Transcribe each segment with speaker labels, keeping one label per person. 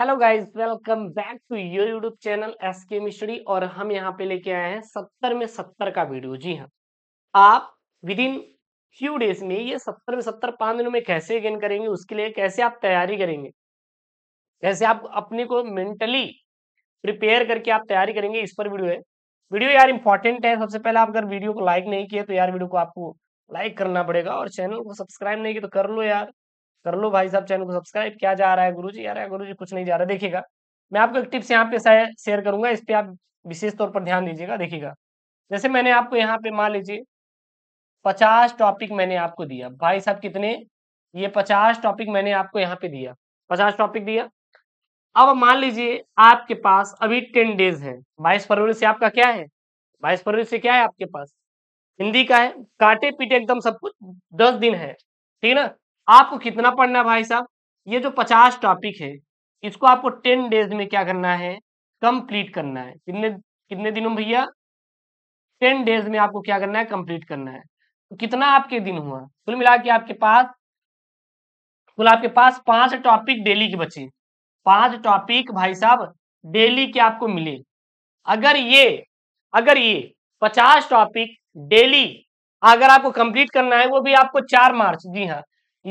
Speaker 1: hello guys welcome back to your YouTube channel S K Mishri और हम यहाँ पे लेके आए हैं सत्तर में सत्तर का वीडियो जी हाँ आप विद इन फ्यू डेज में ये सत्तर में सत्तर पाँच दिनों में कैसे गेन करेंगे उसके लिए कैसे आप तैयारी करेंगे कैसे आप अपने को मेंटली प्रिपेयर करके आप तैयारी करेंगे इस पर वीडियो है वीडियो यार इंपॉर्टेंट है सबसे पहले आप अगर वीडियो को लाइक नहीं किया तो यार वीडियो को आपको लाइक करना पड़ेगा और चैनल को सब्सक्राइब नहीं किया तो कर लो यार कर लो भाई साहब चैनल को सब्सक्राइब क्या जा रहा है गुरु जी यार गुरु जी कुछ नहीं जा रहा देखिएगा मैं आपको एक टिप्स यहाँ पे शेयर करूंगा इस पर आप विशेष तौर पर ध्यान दीजिएगा देखिएगा जैसे मैंने आपको यहाँ पे मान लीजिए पचास टॉपिक मैंने आपको दिया भाई साहब कितने ये पचास टॉपिक मैंने आपको यहाँ पे दिया पचास टॉपिक दिया अब मान लीजिए आपके पास अभी टेन डेज है बाईस फरवरी से आपका क्या है बाईस फरवरी से क्या है आपके पास हिंदी का है काटे पीटे एकदम सब कुछ दस दिन है ठीक ना आपको कितना पढ़ना है भाई साहब ये जो पचास टॉपिक है इसको आपको टेन डेज में क्या करना है कंप्लीट करना है कितने कितने दिनों भैया टेन डेज में आपको क्या करना है कंप्लीट करना है तो कितना आपके दिन हुआ कुल मिला के आपके पास कुल आपके पास पांच टॉपिक डेली के बचे पांच टॉपिक भाई साहब डेली के आपको मिले अगर ये अगर ये पचास टॉपिक डेली अगर आपको कंप्लीट करना है वो भी आपको चार मार्च जी हाँ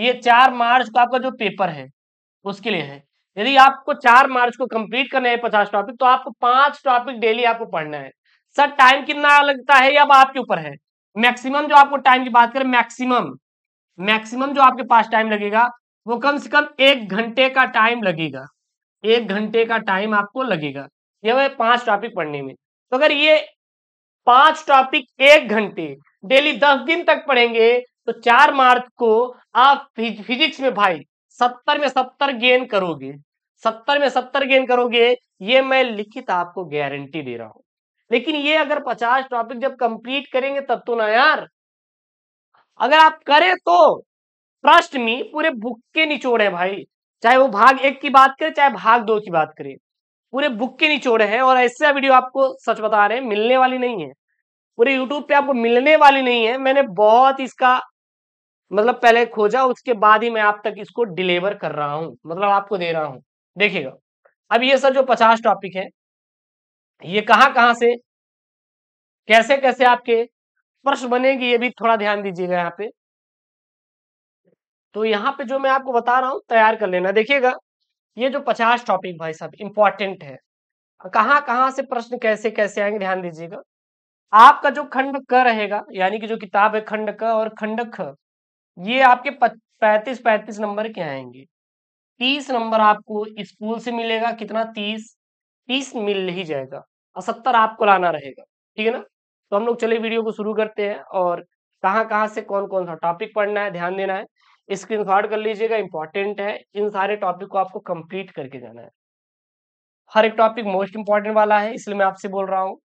Speaker 1: ये चार मार्च को आपका जो पेपर है उसके लिए है यदि आपको चार मार्च को कंप्लीट करने हैं पचास टॉपिक तो आपको पांच टॉपिक डेली आपको पढ़ना है सर टाइम कितना लगता है ये अब आपके ऊपर है मैक्सिमम जो आपको टाइम की बात करें मैक्सिमम मैक्सिमम जो आपके पास टाइम लगेगा वो कम से कम एक घंटे का टाइम लगेगा एक घंटे का टाइम आपको लगेगा ये वह पांच टॉपिक पढ़ने में तो अगर ये पांच टॉपिक एक घंटे डेली दस दिन तक पढ़ेंगे तो चार मार्च को आप फिजिक्स में भाई सत्तर में सत्तर गेन करोगे सत्तर में सत्तर गेन करोगे ये मैं लिखित आपको गारंटी दे रहा हूं लेकिन ये अगर पचास टॉपिक जब कंप्लीट करेंगे तब तो ना यार अगर आप करें तो ट्रस्ट मी पूरे बुक के निचोड़ है भाई चाहे वो भाग एक की बात करे चाहे भाग दो की बात करे पूरे बुक के निचोड़े हैं और ऐसा वीडियो आपको सच बता रहे हैं मिलने वाली नहीं है पूरे यूट्यूब पे आपको मिलने वाली नहीं है मैंने बहुत इसका मतलब पहले खोजा उसके बाद ही मैं आप तक इसको डिलीवर कर रहा हूं मतलब आपको दे रहा हूं देखिएगा अब ये सर जो पचास टॉपिक है ये कहाँ कहां से कैसे कैसे आपके प्रश्न बनेगी ये भी थोड़ा ध्यान दीजिएगा यहाँ पे तो यहाँ पे जो मैं आपको बता रहा हूँ तैयार कर लेना देखिएगा ये जो पचास टॉपिक भाई साहब इंपॉर्टेंट है कहाँ कहाँ से प्रश्न कैसे कैसे आएंगे ध्यान दीजिएगा आपका जो खंड क रहेगा यानी कि जो किताब है खंड क और खंड ख ये आपके पैंतीस पैंतीस नंबर के आएंगे तीस नंबर आपको स्कूल से मिलेगा कितना तीस तीस मिल ही जाएगा और सत्तर आपको लाना रहेगा ठीक है ना तो हम लोग चले वीडियो को शुरू करते हैं और कहाँ कहाँ से कौन कौन सा टॉपिक पढ़ना है ध्यान देना है स्क्रीन कर लीजिएगा इंपॉर्टेंट है इन सारे टॉपिक को आपको कंप्लीट करके जाना है हर एक टॉपिक मोस्ट इंपॉर्टेंट वाला है इसलिए मैं आपसे बोल रहा हूँ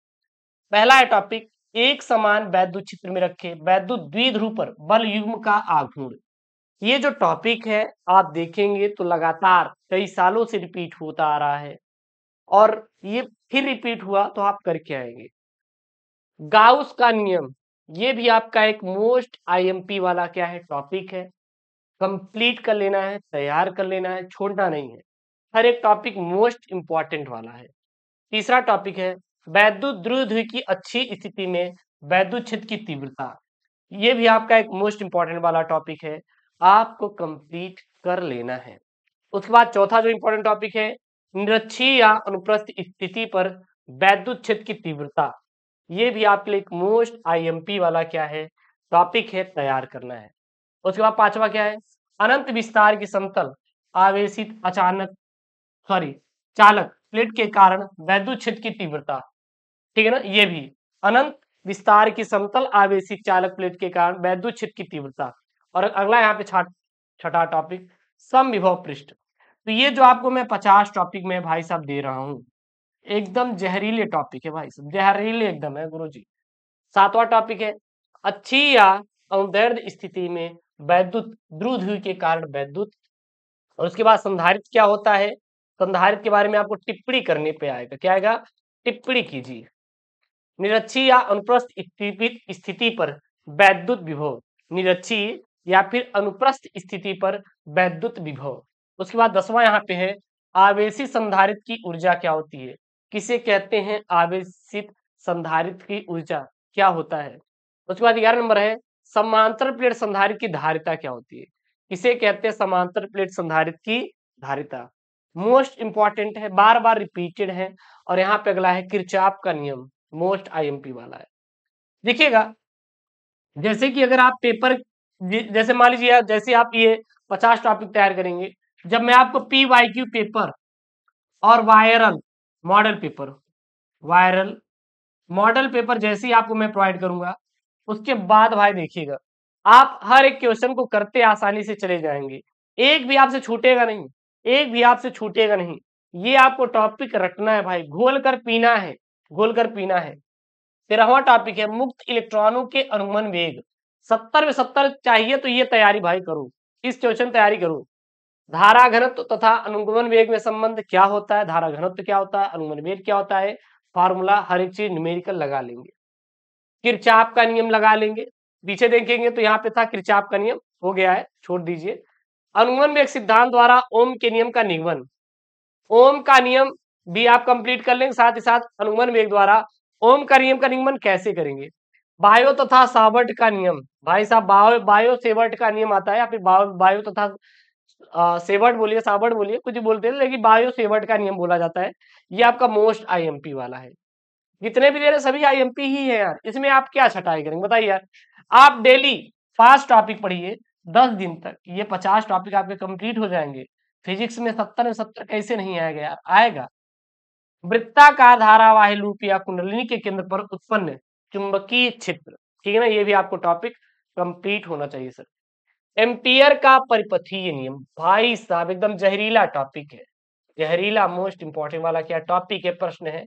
Speaker 1: पहला है टॉपिक एक समान वैद्युत चित्र में रखे वैद्युत द्विध्रुव पर बल युग्म का आघूर्ण ये जो टॉपिक है आप देखेंगे तो लगातार कई सालों से रिपीट होता आ रहा है और ये फिर रिपीट हुआ तो आप करके आएंगे गाउस का नियम ये भी आपका एक मोस्ट आईएमपी वाला क्या है टॉपिक है कंप्लीट कर लेना है तैयार कर लेना है छोड़ना नहीं है हर एक टॉपिक मोस्ट इंपॉर्टेंट वाला है तीसरा टॉपिक है वैद्युद्रुध की अच्छी स्थिति में वैद्युत क्षेत्र की तीव्रता ये भी आपका एक मोस्ट इंपॉर्टेंट वाला टॉपिक है आपको कंप्लीट कर लेना है उसके बाद चौथा जो इंपॉर्टेंट टॉपिक है निरक्षी या अनुप्रस्थ स्थिति पर वैद्युत क्षेत्र की तीव्रता ये भी आपके लिए एक मोस्ट आईएमपी वाला क्या है टॉपिक है तैयार करना है उसके बाद पांचवा क्या है अनंत विस्तार की समतल आवेशित अचानक सॉरी चालक प्लेट के कारण वैद्युत क्षेत्र की तीव्रता ठीक है ना ये भी अनंत विस्तार की समतल आवेशी चालक प्लेट के कारण वैद्युत क्षेत्र की तीव्रता और अगला यहाँ पे छठा टॉपिक सम विभव पृष्ठ तो ये जो आपको मैं पचास टॉपिक में भाई साहब दे रहा हूँ एकदम जहरीले टॉपिक है भाई साहब जहरीले एकदम है गुरु जी सातवा टॉपिक है अच्छी या अवदैर्ध स्थिति में वैद्युत द्रुध के कारण वैद्युत और उसके बाद संधारित क्या होता है संधारित के बारे में आपको टिप्पणी करने पे आएगा क्या आएगा टिप्पणी कीजिए निरक्षी या अनुप्रस्थ स्थिति पर वैद्युत विभव निरक्षी या फिर अनुप्रस्थ स्थिति पर वैद्युत विभव उसके बाद दसवां यहाँ पे है आवेशित संधारित की ऊर्जा क्या होती है किसे कहते हैं आवेशित संधारित की ऊर्जा क्या होता है उसके बाद ग्यारह नंबर है समांतर प्लेट संधारित की धारिता क्या होती है किसे कहते हैं समांतर प्लेट संधारित की धारिता मोस्ट इंपॉर्टेंट है बार बार रिपीटेड है और यहाँ पे अगला है किरचाप का नियम मोस्ट आईएमपी वाला है देखिएगा जैसे कि अगर आप पेपर जैसे मान लीजिए जैसे आप ये पचास टॉपिक तैयार करेंगे जब मैं आपको पी वाई क्यू पेपर और viral model paper viral model paper जैसे ही आपको मैं प्रोवाइड करूंगा उसके बाद भाई देखिएगा आप हर एक क्वेश्चन को करते आसानी से चले जाएंगे एक भी आपसे छूटेगा नहीं एक भी आपसे छूटेगा नहीं ये आपको टॉपिक रटना है भाई घोल कर पीना है घोलकर पीना है तेरहवा टॉपिक है मुक्त इलेक्ट्रॉनों के अनुमन वेग सत्तर में सत्तर चाहिए तो ये तैयारी भाई करो इस क्वेश्चन तैयारी करो धारा घनत्व तथा अनुगमन वेग में संबंध क्या होता है धारा घनत्व क्या होता है अनुगमन वेग क्या होता है फार्मूला हर एक चीज न्यूमेरिकल लगा लेंगे किरचाप का नियम लगा लेंगे पीछे देखेंगे तो यहाँ पे था किरचाप का नियम हो गया है छोड़ दीजिए अनुगमन वेग सिद्धांत द्वारा ओम के नियम का निगमन ओम का नियम बी आप कंप्लीट कर लेंगे साथ ही साथ अनुगमन वेग द्वारा ओम का नियम का निगमन कैसे करेंगे बायो तथा तो सावर्ट का नियम भाई साहब बायो बायो सेवर्ट का नियम आता है फिर बायो तथा तो सेवर्ट बोलिए सावर्ट बोलिए कुछ बोलते हैं लेकिन बायो सेवर्ट का नियम बोला जाता है ये आपका मोस्ट आईएमपी वाला है जितने भी दे रहे सभी आईएमपी ही है यार इसमें आप क्या छटाई करेंगे बताइए यार आप डेली फास्ट टॉपिक पढ़िए दस दिन तक ये पचास टॉपिक आपके कंप्लीट हो जाएंगे फिजिक्स में सत्तर में सत्तर कैसे नहीं आएगा यार आएगा वृत्ताकार धारावाही लूप या कुंडलिनी के केंद्र पर उत्पन्न चुंबकीय क्षेत्र ठीक है ना ये भी आपको टॉपिक कंप्लीट होना चाहिए सर एम्पियर का परिपथीय नियम भाई साहब एकदम जहरीला टॉपिक है जहरीला मोस्ट इंपॉर्टेंट वाला क्या टॉपिक है प्रश्न है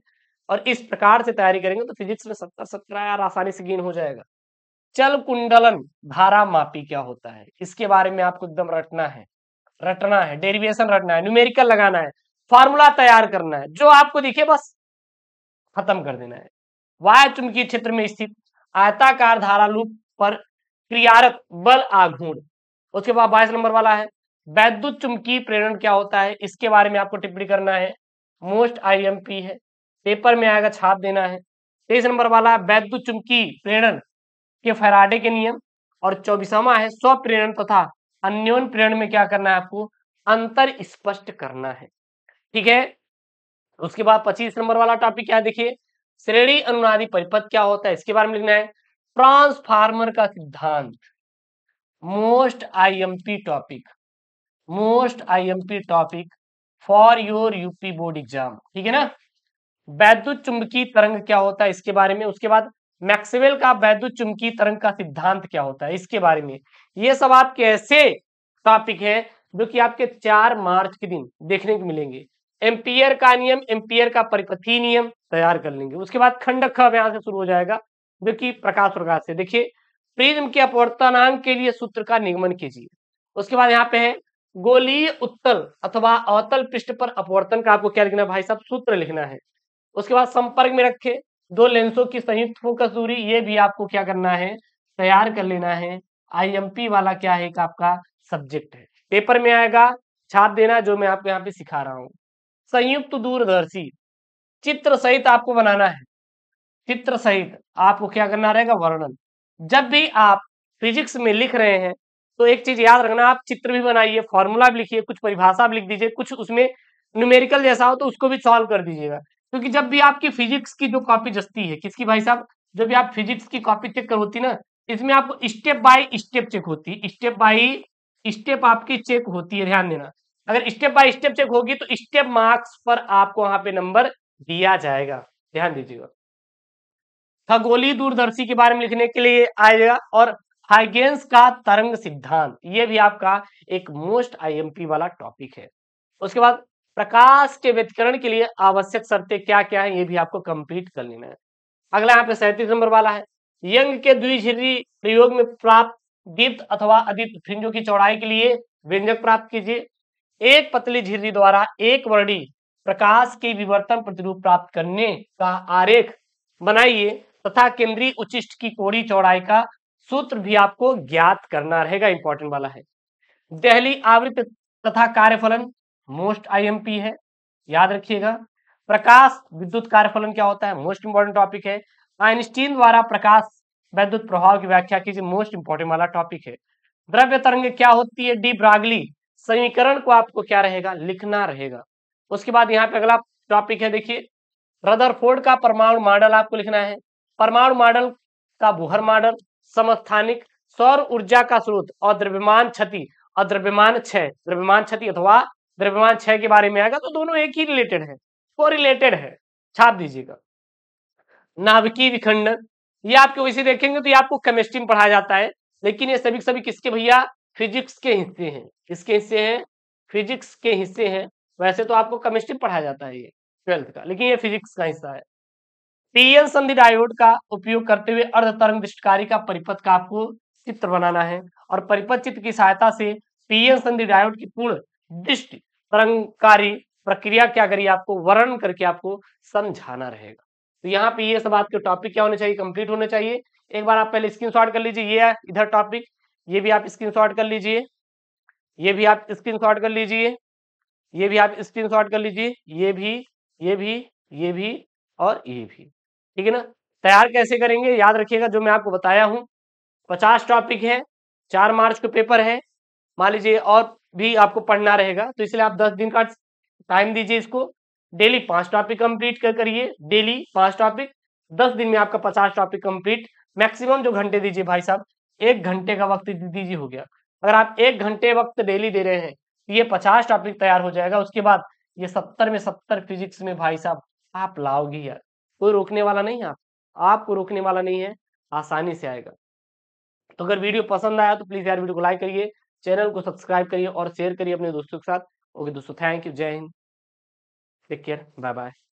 Speaker 1: और इस प्रकार से तैयारी करेंगे तो फिजिक्स में सत्तर सत्रह यार आसानी से गेन हो जाएगा चल कुंडलन धारा मापी क्या होता है इसके बारे में आपको एकदम रटना है रटना है डेरिवेशन रटना है न्यूमेरिकल लगाना है फॉर्मूला तैयार करना है जो आपको दिखे बस खत्म कर देना है वाय चुंबकीय क्षेत्र में स्थित आयताकार धारा लूप पर क्रियारत बल आघूर्ण उसके बाद बाईस नंबर वाला है वैद्युत चुंबकीय प्रेरण क्या होता है इसके बारे में आपको टिप्पणी करना है मोस्ट आईएमपी है पेपर में आएगा छाप देना है तेईस नंबर वाला है वैद्युत चुंबकीय प्रेरण के फैराडे के नियम और चौबीसवा है स्व प्रेरण तथा अन्योन प्रेरण में क्या करना है आपको अंतर स्पष्ट करना है ठीक है उसके बाद पच्चीस नंबर वाला टॉपिक क्या देखिए श्रेणी अनुनादी परिपथ क्या होता है इसके बारे में लिखना है ट्रांसफार्मर का सिद्धांत most IMP topic most IMP topic for your UP board exam ठीक है ना वैद्युत चुंबकीय तरंग क्या होता है इसके बारे में उसके बाद मैक्सवेल का वैद्युत चुंबकीय तरंग का सिद्धांत क्या होता है इसके बारे में ये सब आपके ऐसे टॉपिक है जो कि आपके चार मार्च के दिन देखने को मिलेंगे एम्पियर का नियम एम्पियर का परिपथी नियम तैयार कर लेंगे उसके बाद खंडक खब यहाँ से शुरू हो जाएगा जो कि प्रकाश प्रकाश से देखिए प्रिज्म के अपवर्तनांक के लिए सूत्र का निगमन कीजिए उसके बाद यहाँ पे है गोलीय उत्तल अथवा अवतल पृष्ठ पर अपवर्तन का आपको क्या लिखना है भाई साहब सूत्र लिखना है उसके बाद संपर्क में रखे दो लेंसों की संयुक्त फोकस दूरी ये भी आपको क्या करना है तैयार कर लेना है आईएमपी वाला क्या है आपका सब्जेक्ट है पेपर में आएगा छाप देना जो मैं आपको यहाँ पे सिखा रहा हूँ संयुक्त दूरदर्शी चित्र सहित आपको बनाना है चित्र सहित आपको क्या करना रहेगा वर्णन जब भी आप फिजिक्स में लिख रहे हैं तो एक चीज याद रखना आप चित्र भी बनाइए फॉर्मूला भी लिखिए कुछ परिभाषा आप लिख दीजिए कुछ उसमें न्यूमेरिकल जैसा हो तो उसको भी सॉल्व कर दीजिएगा क्योंकि जब भी आपकी फिजिक्स की जो कॉपी जस्ती है किसकी भाई साहब जब भी आप फिजिक्स की कॉपी चेक कर होती ना इसमें आपको स्टेप बाय स्टेप चेक होती है स्टेप बाय स्टेप आपकी चेक होती है ध्यान देना अगर स्टेप बाय स्टेप चेक होगी तो स्टेप मार्क्स पर आपको वहां पे नंबर दिया जाएगा ध्यान दीजिएगा खगोली दूरदर्शी के बारे में लिखने के लिए आएगा और हाइगेंस का तरंग सिद्धांत ये भी आपका एक मोस्ट आईएमपी वाला टॉपिक है उसके बाद प्रकाश के व्यतिकरण के लिए आवश्यक शर्तें क्या क्या है ये भी आपको कंप्लीट कर लेना है अगला यहाँ पे सैंतीस नंबर वाला है यंग के द्विझिरी प्रयोग में प्राप्त दीप्त अथवा अधित फ्रिंजों की चौड़ाई के लिए व्यंजक प्राप्त कीजिए एक पतली झिरी द्वारा एक वर्णी प्रकाश के विवर्तन प्रतिरूप प्राप्त करने का आरेख बनाइए तथा केंद्रीय उचिष्ट की कोड़ी चौड़ाई का सूत्र भी आपको ज्ञात करना रहेगा इंपॉर्टेंट वाला है दहली आवृत तथा कार्यफलन मोस्ट आईएमपी है याद रखिएगा प्रकाश विद्युत कार्यफलन क्या होता है मोस्ट इंपॉर्टेंट टॉपिक है आइंस्टीन द्वारा प्रकाश वैद्युत प्रभाव की व्याख्या कीजिए मोस्ट इंपॉर्टेंट वाला टॉपिक है द्रव्य तरंग क्या होती है डी ब्रागली समीकरण को आपको क्या रहेगा लिखना रहेगा उसके बाद यहाँ पे अगला टॉपिक है देखिए रदरफोर्ड का परमाणु मॉडल आपको लिखना है परमाणु मॉडल का बुहर मॉडल समस्थानिक सौर ऊर्जा का स्रोत और द्रव्यमान क्षति और द्रव्यमान छ द्रव्यमान क्षति अथवा द्रव्यमान छह के बारे में आएगा तो दोनों एक ही रिलेटेड है को रिलेटेड है छाप दीजिएगा नाभिकीय विखंडन ये आपको वैसे देखेंगे तो ये आपको केमिस्ट्री में पढ़ाया जाता है लेकिन ये सभी सभी किसके भैया फिजिक्स के हिस्से हैं इसके हिस्से हैं फिजिक्स के हिस्से हैं वैसे तो आपको केमिस्ट्री पढ़ाया जाता है ये ट्वेल्थ का लेकिन ये फिजिक्स का हिस्सा है टीएन संधि डायोड का उपयोग करते हुए अर्ध तरंग दृष्टकारी का परिपथ का आपको चित्र बनाना है और परिपथ चित्र की सहायता से पीएन संधि डायोड की पूर्ण दृष्ट तरंगकारी प्रक्रिया क्या करिए आपको वर्णन करके आपको समझाना रहेगा तो यहाँ पे ये सब आपके टॉपिक क्या होने चाहिए कंप्लीट होने चाहिए एक बार आप पहले स्क्रीन कर लीजिए ये इधर टॉपिक ये भी आप स्क्रीनशॉट कर लीजिए ये भी आप स्क्रीनशॉट कर लीजिए ये भी आप स्क्रीनशॉट कर लीजिए ये भी ये भी ये भी और ये भी ठीक है ना तैयार कैसे करेंगे याद रखिएगा जो मैं आपको बताया हूँ पचास टॉपिक है चार मार्च को पेपर है मान लीजिए और भी आपको पढ़ना रहेगा तो इसलिए आप दस दिन का टाइम दीजिए इसको डेली पांच टॉपिक कंप्लीट कर करिए डेली पांच टॉपिक दस दिन में आपका पचास टॉपिक कंप्लीट मैक्सिमम जो घंटे दीजिए भाई साहब एक घंटे का वक्त दीजिए हो गया अगर आप एक घंटे वक्त डेली दे रहे हैं तो ये पचास टॉपिक तैयार हो जाएगा उसके बाद ये सत्तर में सत्तर फिजिक्स में भाई साहब आप लाओगे यार कोई रोकने वाला नहीं है आप आपको रोकने वाला नहीं है आसानी से आएगा तो अगर वीडियो पसंद आया तो प्लीज यार वीडियो को लाइक करिए चैनल को सब्सक्राइब करिए और शेयर करिए अपने दोस्तों के साथ ओके दोस्तों thank you Jai Hind take care bye bye